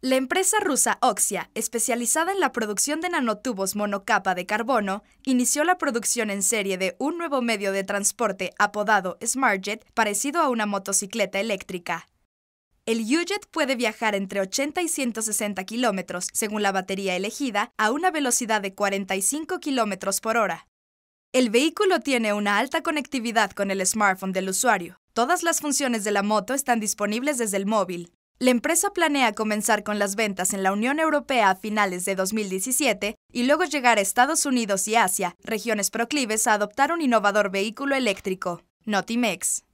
La empresa rusa Oxia, especializada en la producción de nanotubos monocapa de carbono, inició la producción en serie de un nuevo medio de transporte apodado SmartJet, parecido a una motocicleta eléctrica. El UJet puede viajar entre 80 y 160 kilómetros, según la batería elegida, a una velocidad de 45 kilómetros por hora. El vehículo tiene una alta conectividad con el smartphone del usuario. Todas las funciones de la moto están disponibles desde el móvil, la empresa planea comenzar con las ventas en la Unión Europea a finales de 2017 y luego llegar a Estados Unidos y Asia, regiones proclives a adoptar un innovador vehículo eléctrico. Notimex.